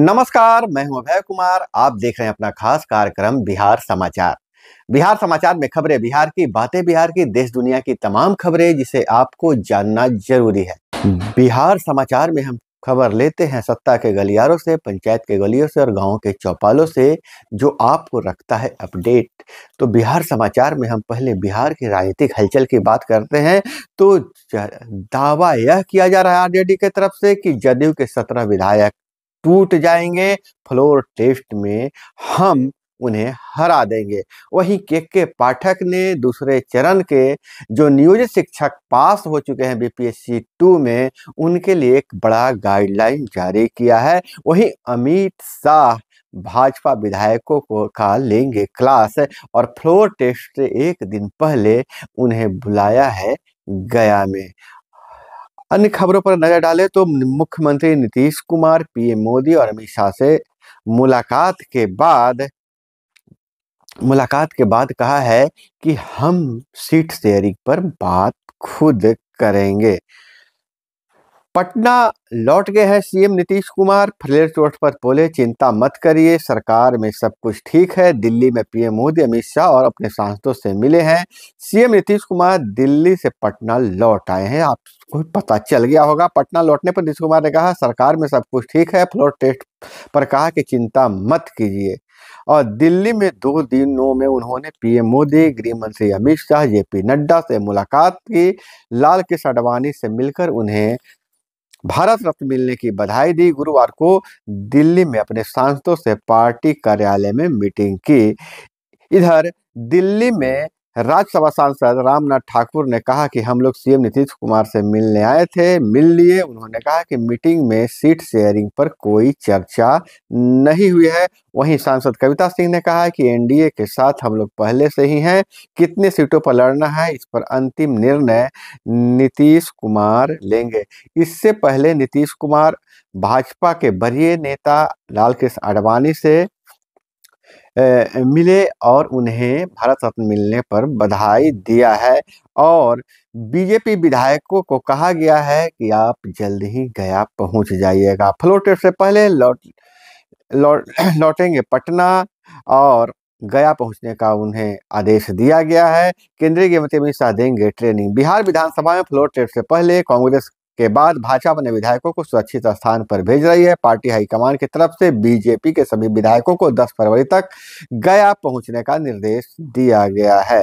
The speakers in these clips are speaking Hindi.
नमस्कार मैं हूं अभय कुमार आप देख रहे हैं अपना खास कार्यक्रम बिहार समाचार बिहार समाचार में खबरें बिहार की बातें बिहार की देश दुनिया की तमाम खबरें जिसे आपको जानना जरूरी है बिहार समाचार में हम खबर लेते हैं सत्ता के गलियारों से पंचायत के गलियों से और गाँव के चौपालों से जो आपको रखता है अपडेट तो बिहार समाचार में हम पहले बिहार की राजनीतिक हलचल की बात करते हैं तो दावा यह किया जा रहा है आरजेडी की तरफ से कि जदयू के सत्रह विधायक टूट जाएंगे फ्लोर टेस्ट में हम उन्हें हरा देंगे वहीं के के पाठक ने दूसरे चरण के जो नियोजित शिक्षक पास हो चुके हैं बीपीएससी टू में उनके लिए एक बड़ा गाइडलाइन जारी किया है वहीं अमित शाह भाजपा विधायकों को का लेंगे क्लास और फ्लोर टेस्ट से एक दिन पहले उन्हें बुलाया है गया में अन्य खबरों पर नजर डालें तो मुख्यमंत्री नीतीश कुमार पीएम मोदी और अमित शाह से मुलाकात के बाद मुलाकात के बाद कहा है कि हम सीट शेयरिंग पर बात खुद करेंगे पटना लौट गए हैं सीएम नीतीश कुमार फ्लेर चोट पर बोले चिंता मत करिए सरकार में सब कुछ ठीक है दिल्ली में पीएम मोदी अमित शाह और अपने सांसदों से मिले हैं सीएम नीतीश कुमार दिल्ली से पटना लौट आए हैं आपको पता चल गया होगा पटना लौटने पर नीतीश कुमार ने कहा सरकार में सब कुछ ठीक है फ्लोर टेस्ट पर कहा कि चिंता मत कीजिए और दिल्ली में दो दिनों में उन्होंने पीएम मोदी गृह मंत्री अमित शाह जेपी नड्डा से मुलाकात की लाल किशन अडवाणी से मिलकर उन्हें भारत रत्न मिलने की बधाई दी गुरुवार को दिल्ली में अपने सांसदों से पार्टी कार्यालय में मीटिंग की इधर दिल्ली में राज्यसभा सांसद रामनाथ ठाकुर ने कहा कि हम लोग सीएम नीतीश कुमार से मिलने आए थे मिल लिए उन्होंने कहा कि मीटिंग में सीट शेयरिंग पर कोई चर्चा नहीं हुई है वहीं सांसद कविता सिंह ने कहा कि एनडीए के साथ हम लोग पहले से ही हैं कितने सीटों पर लड़ना है इस पर अंतिम निर्णय नीतीश कुमार लेंगे इससे पहले नीतीश कुमार भाजपा के वरीय नेता लालकृष्ण आडवाणी से मिले और उन्हें भारत रत्न मिलने पर बधाई दिया है और बीजेपी विधायकों को कहा गया है कि आप जल्द ही गया पहुंच जाइएगा फ्लोर ट्रिप से पहले लौट लौट लौटेंगे पटना और गया पहुंचने का उन्हें आदेश दिया गया है केंद्रीय गृह मंत्री अमित शाह देंगे ट्रेनिंग बिहार विधानसभा में फ्लोर ट्रेड से पहले कांग्रेस के बाद भाजपा अपने विधायकों को सुरक्षित स्थान पर भेज रही है पार्टी हाईकमान की तरफ से बीजेपी के सभी विधायकों को 10 फरवरी तक गया पहुंचने का निर्देश दिया गया है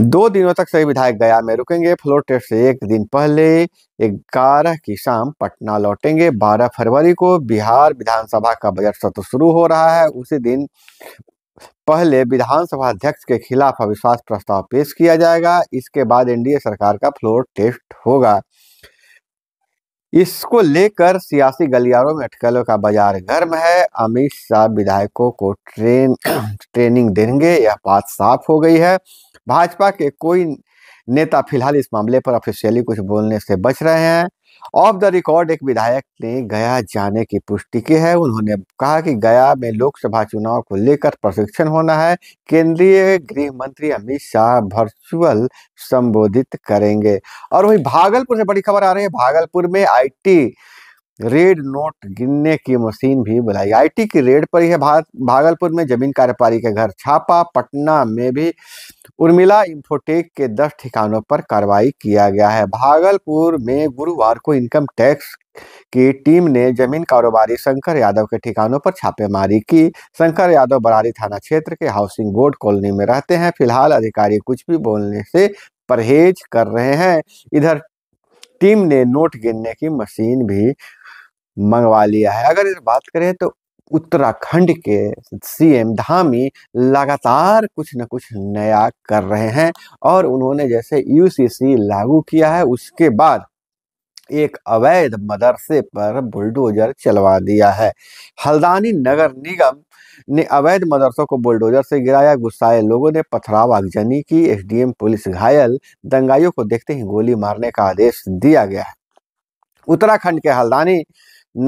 दो दिनों तक सभी विधायक गया में रुकेंगे फ्लोर टेस्ट से एक दिन पहले ग्यारह की शाम पटना लौटेंगे 12 फरवरी को बिहार विधानसभा का बजट सत्र शुरू हो रहा है उसी दिन पहले विधानसभा अध्यक्ष के खिलाफ अविश्वास प्रस्ताव पेश किया जाएगा इसके बाद एनडीए सरकार का फ्लोर टेस्ट होगा इसको लेकर सियासी गलियारों में अटकलों का बाजार गर्म है अमित शाह विधायकों को ट्रेन ट्रेनिंग देंगे यह बात साफ हो गई है भाजपा के कोई नेता फिलहाल इस मामले पर ऑफिशियली कुछ बोलने से बच रहे हैं ऑफ द रिकॉर्ड एक विधायक ने गया जाने की पुष्टि की है उन्होंने कहा कि गया में लोकसभा चुनाव को लेकर प्रशिक्षण होना है केंद्रीय गृह मंत्री अमित शाह वर्चुअल संबोधित करेंगे और वही भागलपुर से बड़ी खबर आ रही है भागलपुर में आईटी रेड नोट गिनने की मशीन भी बुलाई आईटी की रेड पर है भागलपुर में जमीन कारोबारी के घर छापा पटना में भी उर्मिला इंफोटेक के दस ठिकानों पर कार्रवाई किया गया है भागलपुर में गुरुवार को इनकम टैक्स की टीम ने जमीन कारोबारी शंकर यादव के ठिकानों पर छापेमारी की शंकर यादव बरारी थाना क्षेत्र के हाउसिंग बोर्ड कॉलोनी में रहते हैं फिलहाल अधिकारी कुछ भी बोलने से परहेज कर रहे हैं इधर टीम ने नोट गिनने की मशीन भी मंगवा लिया है अगर इस बात करें तो उत्तराखंड के सीएम धामी लगातार कुछ न कुछ नया कर रहे हैं और उन्होंने जैसे यूसीसी लागू किया है उसके बाद एक अवैध मदरसे पर बुलडोजर चलवा दिया है हल्दानी नगर निगम ने अवैध मदरसों को बुलडोजर से गिराया गुस्साए लोगों ने पथराव आगजनी की एसडीएम पुलिस घायल दंगाइयों को देखते ही गोली मारने का आदेश दिया गया है उत्तराखंड के हल्दानी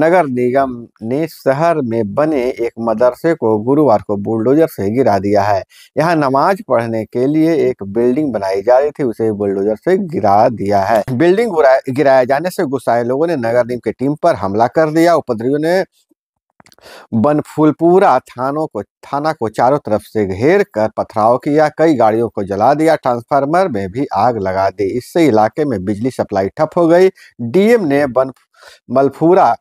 नगर निगम ने शहर में बने एक मदरसे को गुरुवार को बुलडोजर से गिरा दिया है यहां नमाज पढ़ने के लिए एक बिल्डिंग बनाई जा रही थी उसे बुलडोजर से गिरा दिया है बिल्डिंग गिराए जाने से गुस्साए लोगों ने नगर निगम की टीम पर हमला कर दिया उपद्रवियों ने बनफुलपुरा थानों को थाना को चारों तरफ से घेर कर पथराव किया कई गाड़ियों को जला दिया ट्रांसफार्मर में भी आग लगा दी इससे इलाके में बिजली सप्लाई ठप हो गई डीएम ने बन मलफूरा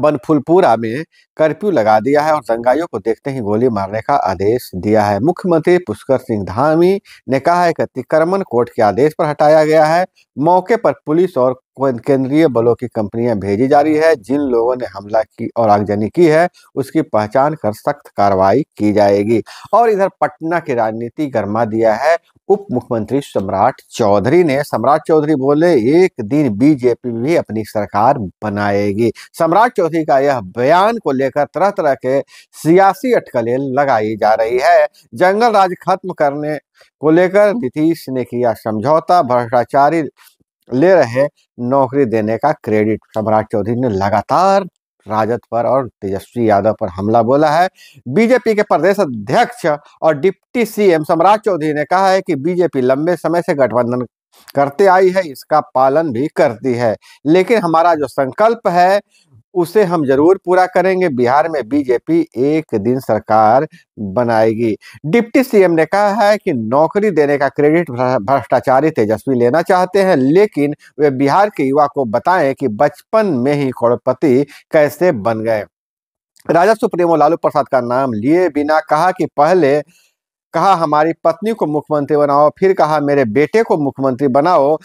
बनफुलपुरा में कर्फ्यू लगा दिया है और दंगाइयों को देखते ही गोली मारने का आदेश दिया है मुख्यमंत्री पुष्कर सिंह धामी ने कहा है कि अतिक्रमण कोर्ट के आदेश पर हटाया गया है मौके पर पुलिस और केंद्रीय बलों की कंपनियां भेजी जा रही है जिन लोगों ने हमला की और आगजनी की है उसकी पहचान कर सख्त कार्रवाई की जाएगी और इधर पटना की राजनीति गर्मा दिया है उप मुख्यमंत्री सम्राट चौधरी ने सम्राट चौधरी बोले एक दिन बीजेपी भी अपनी सरकार बनाएगी सम्राट चौधरी का यह बयान को लेकर तरह तरह के सियासी अटकलें लगाई जा रही है जंगल राज खत्म करने को लेकर नीतीश ने किया समझौता भ्रष्टाचारी ले रहे नौकरी देने का क्रेडिट सम्राट चौधरी ने लगातार राजद पर और तेजस्वी यादव पर हमला बोला है बीजेपी के प्रदेश अध्यक्ष और डिप्टी सीएम सम्राट चौधरी ने कहा है कि बीजेपी लंबे समय से गठबंधन करते आई है इसका पालन भी करती है लेकिन हमारा जो संकल्प है उसे हम जरूर पूरा करेंगे बिहार में बीजेपी एक दिन सरकार बनाएगी डिप्टी सीएम ने कहा है कि नौकरी देने का क्रेडिट भ्रष्टाचारी तेजस्वी लेना चाहते हैं लेकिन वे बिहार के युवा को बताएं कि बचपन में ही करोड़पति कैसे बन गए राजा सुप्रीमो लालू प्रसाद का नाम लिए बिना कहा कि पहले कहा हमारी पत्नी को मुख्यमंत्री बनाओ फिर कहा मेरे बेटे को मुख्यमंत्री बनाओ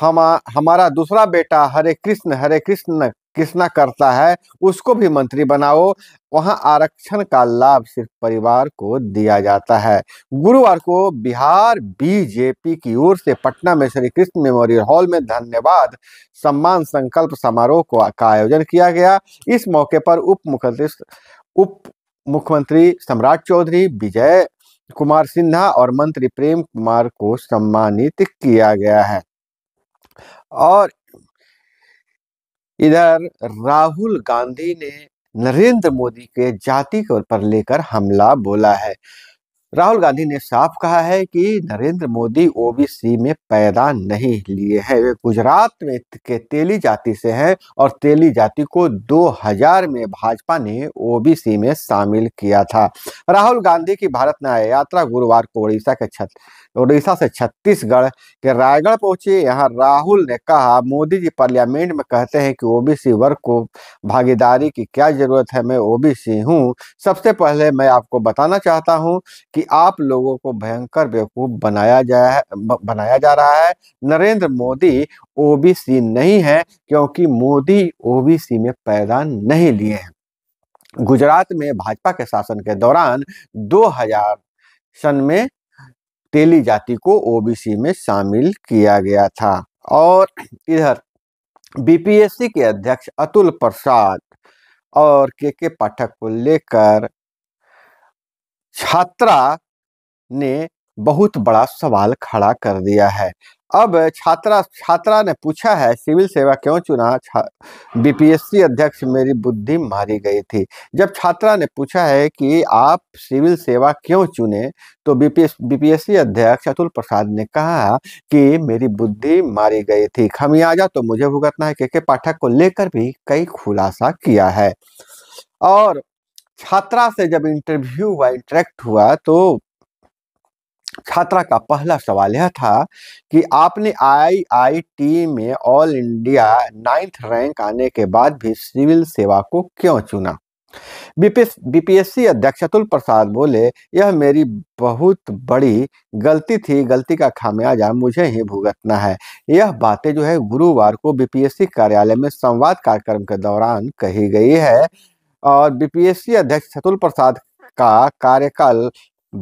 हमा हमारा दूसरा बेटा हरे कृष्ण हरे कृष्ण किसना करता है उसको भी मंत्री बनाओ वहां आरक्षण का लाभ सिर्फ परिवार को दिया जाता है गुरुवार को बिहार बीजेपी की ओर से पटना में श्री कृष्ण मेमोरियल हॉल में धन्यवाद सम्मान संकल्प समारोह को का आयोजन किया गया इस मौके पर उप मुख्यमंत्री उप मुख्यमंत्री सम्राट चौधरी विजय कुमार सिन्हा और मंत्री प्रेम कुमार को सम्मानित किया गया है और इधर राहुल गांधी ने नरेंद्र मोदी के जाति पर लेकर हमला बोला है राहुल गांधी ने साफ कहा है कि नरेंद्र मोदी ओबीसी में पैदा नहीं लिए हैं वे गुजरात में के तेली जाति से हैं और तेली जाति को 2000 में भाजपा ने ओबीसी में शामिल किया था राहुल गांधी की भारत न्याय यात्रा गुरुवार को उड़ीसा के छत उड़ीसा से छत्तीसगढ़ के रायगढ़ पहुंचे यहाँ राहुल ने कहा मोदी जी पार्लियामेंट में कहते हैं कि ओबीसी वर्ग को भागीदारी की क्या जरूरत है मैं ओबीसी हूँ सबसे पहले मैं आपको बताना चाहता हूँ कि कि आप लोगों को भयंकर बेवकूफ़ बनाया जाए बनाया जा रहा है नरेंद्र मोदी ओबीसी नहीं है क्योंकि मोदी ओबीसी में पैदा नहीं लिए हैं गुजरात में भाजपा के शासन के दौरान 2000 हजार सन में तेली जाति को ओबीसी में शामिल किया गया था और इधर बीपीएससी के अध्यक्ष अतुल प्रसाद और के के पाठक को लेकर छात्रा ने बहुत बड़ा सवाल खड़ा कर दिया है अब छात्रा छात्रा ने पूछा है सिविल सेवा क्यों चुना बीपीएससी अध्यक्ष मेरी बुद्धि मारी गई थी जब छात्रा ने पूछा है कि आप सिविल सेवा क्यों चुने तो बीपीएस बीपीएससी अध्यक्ष अतुल प्रसाद ने कहा कि मेरी बुद्धि मारी गई थी खमियाजा तो मुझे भुगतना है के के पाठक को लेकर भी कई खुलासा किया है और छात्रा से जब इंटरव्यू हुआ इंटरेक्ट हुआ तो छात्रा का पहला सवाल यह था कि आपने आईआईटी में ऑल इंडिया नाइन्थ रैंक आने के बाद भी सिविल सेवा को क्यों चुना बीपीएससी अध्यक्ष अतुल प्रसाद बोले यह मेरी बहुत बड़ी गलती थी गलती का खामियाजा मुझे ही भुगतना है यह बातें जो है गुरुवार को बीपीएससी कार्यालय में संवाद कार्यक्रम के दौरान कही गई है और बीपीएससी अध्यक्ष सतुल प्रसाद का कार्यकाल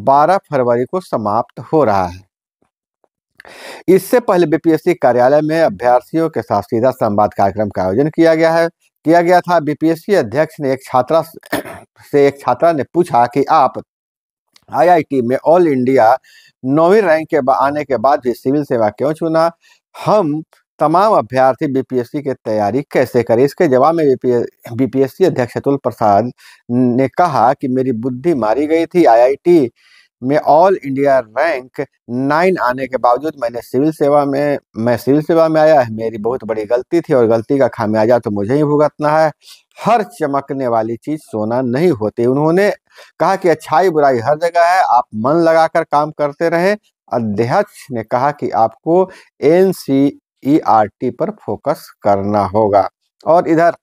12 फरवरी को समाप्त हो रहा है इससे पहले बीपीएससी कार्यालय में अभ्यर्थियों के साथ सीधा संवाद कार्यक्रम का आयोजन किया गया है किया गया था बीपीएससी अध्यक्ष ने एक छात्रा से एक छात्रा ने पूछा कि आप आईआईटी में ऑल इंडिया नौवीं रैंक के आने के बाद भी सिविल सेवा क्यों चुना हम तमाम अभ्यर्थी बीपीएससी की तैयारी कैसे करें इसके जवाब में बीपीएससी अध्यक्ष अतुल प्रसाद ने कहा कि मेरी बुद्धि मारी गई थी आईआईटी में ऑल इंडिया रैंक नाइन आने के बावजूद मैंने सिविल सेवा में मैं सिविल सेवा में आया मेरी बहुत बड़ी गलती थी और गलती का खामियाजा तो मुझे ही भुगतना है हर चमकने वाली चीज सोना नहीं होती उन्होंने कहा कि अच्छाई बुराई हर जगह है आप मन लगाकर काम करते रहें अध्यक्ष ने कहा कि आपको एन सी ईआरटी e पर फोकस करना होगा और इधर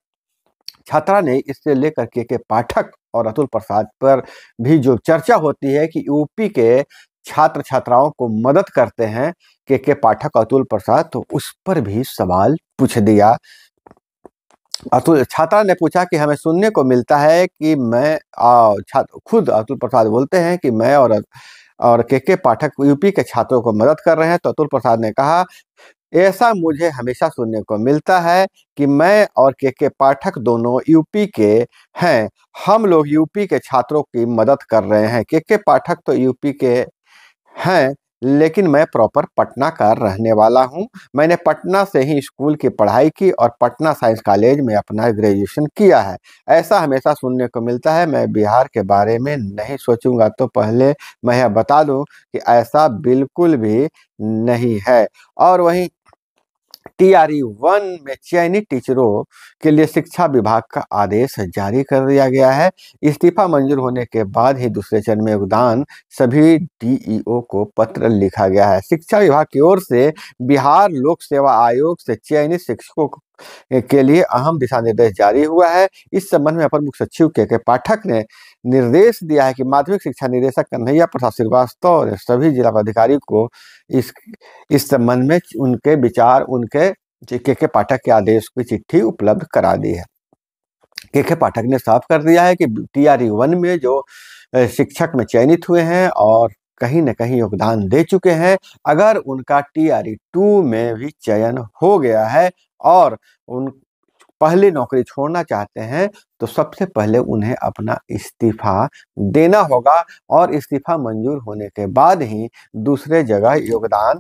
छात्रा ने इससे लेकर के, के पाठक और अतुल प्रसाद पर भी जो चर्चा होती है कि यूपी के छात्र छात्राओं को मदद करते हैं के के पाठक अतुल प्रसाद तो उस पर भी सवाल पूछ दिया अतुल छात्रा ने पूछा कि हमें सुनने को मिलता है कि मैं छात्र खुद अतुल प्रसाद बोलते हैं कि मैं और और के के पाठक यूपी के छात्रों को मदद कर रहे हैं तो अतुल प्रसाद ने कहा ऐसा मुझे हमेशा सुनने को मिलता है कि मैं और के के पाठक दोनों यूपी के हैं हम लोग यूपी के छात्रों की मदद कर रहे हैं के के पाठक तो यूपी के हैं लेकिन मैं प्रॉपर पटना का रहने वाला हूं मैंने पटना से ही स्कूल की पढ़ाई की और पटना साइंस कॉलेज में अपना ग्रेजुएशन किया है ऐसा हमेशा सुनने को मिलता है मैं बिहार के बारे में नहीं सोचूंगा तो पहले मैं यह बता दूं कि ऐसा बिल्कुल भी नहीं है और वहीं ई वन में चयनित टीचरों के लिए शिक्षा विभाग का आदेश जारी कर दिया गया है इस्तीफा मंजूर होने के बाद ही दूसरे चरण में योगदान सभी डीईओ को पत्र लिखा गया है शिक्षा विभाग की ओर से बिहार लोक सेवा आयोग से चयनित शिक्षकों को के लिए अहम दिशा निर्देश जारी हुआ है इस संबंध में अपर मुख्य सचिव के के पाठक ने निर्देश दिया है कि माध्यमिक शिक्षा निदेशक कन्हैया प्रसाद श्रीवास्तव ने सभी जिला पदाधिकारी को इस इस संबंध में उनके विचार उनके के के पाठक के आदेश की चिट्ठी उपलब्ध करा दी है के के पाठक ने साफ कर दिया है कि टी आर वन में जो शिक्षक में चयनित हुए हैं और कहीं ना कहीं योगदान दे चुके हैं अगर उनका टी आर टू में भी चयन हो गया है और उन पहले नौकरी छोड़ना चाहते हैं तो सबसे पहले उन्हें अपना इस्तीफा देना होगा और इस्तीफा मंजूर होने के बाद ही दूसरे जगह योगदान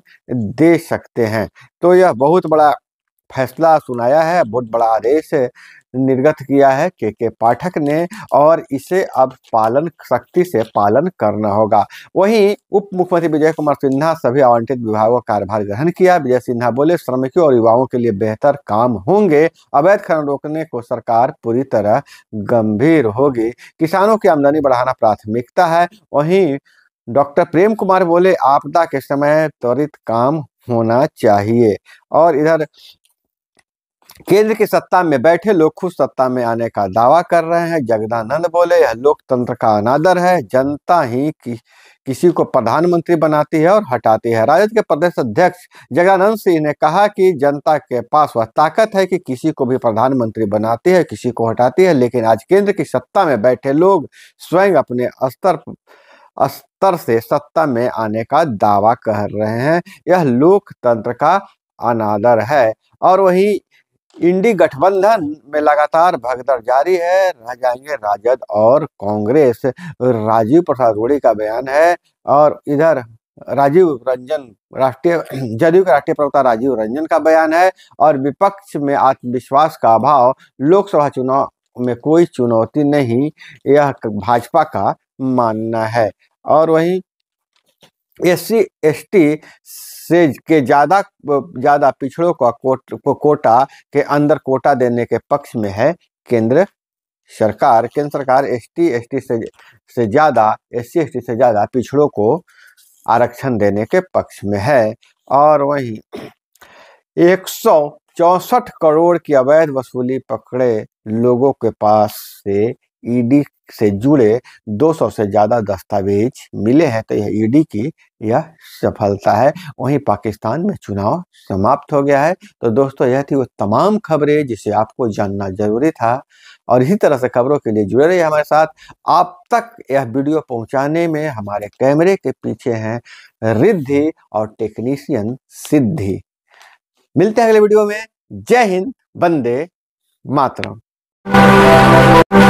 दे सकते हैं तो यह बहुत बड़ा फैसला सुनाया है बहुत बड़ा आदेश निर्गत किया है के के पाठक ने और इसे अब पालन सख्ती से पालन करना होगा वहीं उप मुख्यमंत्री विजय कुमार सिन्हा सभी आवंटित विभागों का कार्यभार ग्रहण किया विजय सिन्हा बोले श्रमिकों और युवाओं के लिए बेहतर काम होंगे अवैध खनन रोकने को सरकार पूरी तरह गंभीर होगी किसानों की आमदनी बढ़ाना प्राथमिकता है वहीं डॉक्टर प्रेम कुमार बोले आपदा के समय त्वरित काम होना चाहिए और इधर केंद्र की सत्ता में बैठे लोग खुद सत्ता में आने का दावा कर रहे हैं जगदानंद बोले यह लोकतंत्र का अनादर है जनता ही कि, किसी को प्रधानमंत्री बनाती है और हटाती है राजद के प्रदेश अध्यक्ष जगदानंद सिंह ने कहा कि जनता के पास वह ताकत है कि किसी को भी प्रधानमंत्री बनाती है किसी को हटाती है लेकिन आज केंद्र की सत्ता में बैठे लोग स्वयं अपने स्तर स्तर से सत्ता में आने का दावा कर रहे हैं यह लोकतंत्र का अनादर है और वही इंडी गठबंधन में लगातार भगदड़ जारी है रह जाएंगे राजद और कांग्रेस राजीव प्रसाद रूढ़ी का बयान है और इधर राजीव रंजन राष्ट्रीय जदयू के राष्ट्रीय प्रवक्ता राजीव रंजन का बयान है और विपक्ष में आत्मविश्वास का अभाव लोकसभा चुनाव में कोई चुनौती नहीं यह भाजपा का मानना है और वहीं एस सी एस टी से के ज़्यादा ज़्यादा पिछड़ों का को कोटा के अंदर कोटा देने के पक्ष में है केंद्र सरकार केंद्र सरकार एस टी एस टी से से ज़्यादा एस सी एस टी से ज़्यादा पिछड़ों को आरक्षण देने के पक्ष में है और वहीं एक सौ चौंसठ करोड़ की अवैध वसूली पकड़े लोगों के पास से ईडी e से जुड़े 200 से ज़्यादा दस्तावेज मिले हैं तो यह ईडी e की यह सफलता है वहीं पाकिस्तान में चुनाव समाप्त हो गया है तो दोस्तों यह थी वो तमाम खबरें जिसे आपको जानना जरूरी था और इसी तरह से खबरों के लिए जुड़े रहिए हमारे साथ आप तक यह वीडियो पहुंचाने में हमारे कैमरे के पीछे हैं रिद्धि और टेक्नीशियन सिद्धि मिलते हैं अगले वीडियो में जय हिंद बंदे मातरम